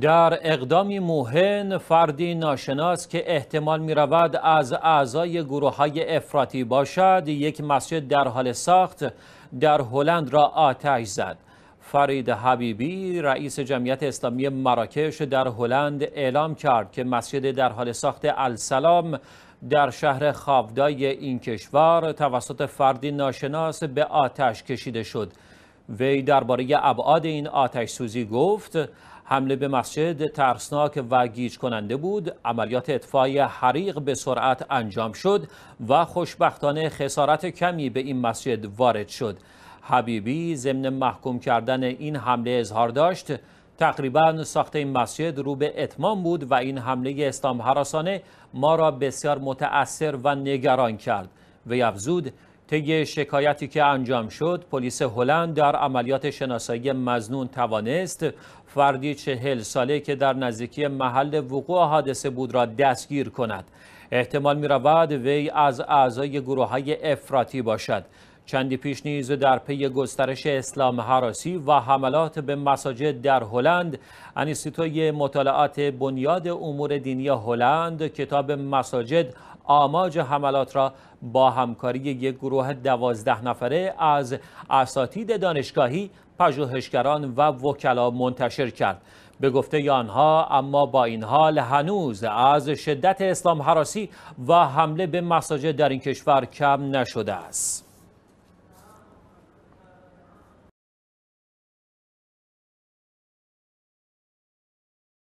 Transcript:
در اقدامی موهن فردی ناشناس که احتمال می رود از اعضای گروه های افراطی باشد یک مسجد در حال ساخت در هلند را آتش زد فرید حبیبی رئیس جمعیت اسلامی مراکش در هلند اعلام کرد که مسجد در حال ساخت السلام در شهر خاودای این کشور توسط فردی ناشناس به آتش کشیده شد وی درباره ابعاد این آتش سوزی گفت حمله به مسجد ترسناک و گیج کننده بود عملیات اطفای حریق به سرعت انجام شد و خوشبختانه خسارت کمی به این مسجد وارد شد حبیبی ضمن محکوم کردن این حمله اظهار داشت تقریبا ساخت این مسجد رو به اتمام بود و این حمله استام حراسانه ما را بسیار متاثر و نگران کرد وی افزود طی شکایتی که انجام شد پلیس هلند در عملیات شناسایی مزنون توانست فردی چهل ساله که در نزدیکی محل وقوع حادثه بود را دستگیر کند احتمال می رود وی از اعضای گروه های افراطی باشد چندی پیش نیز در پی گسترش اسلام حراسی و حملات به مساجد در هلند انیستیتوی مطالعات بنیاد امور دینی هلند کتاب مساجد آماج حملات را با همکاری یک گروه دوازده نفره از اساتید دانشگاهی پژوهشگران و وکلا منتشر کرد به گفته آنها اما با این حال هنوز از شدت اسلام حراسی و حمله به مساجد در این کشور کم نشده است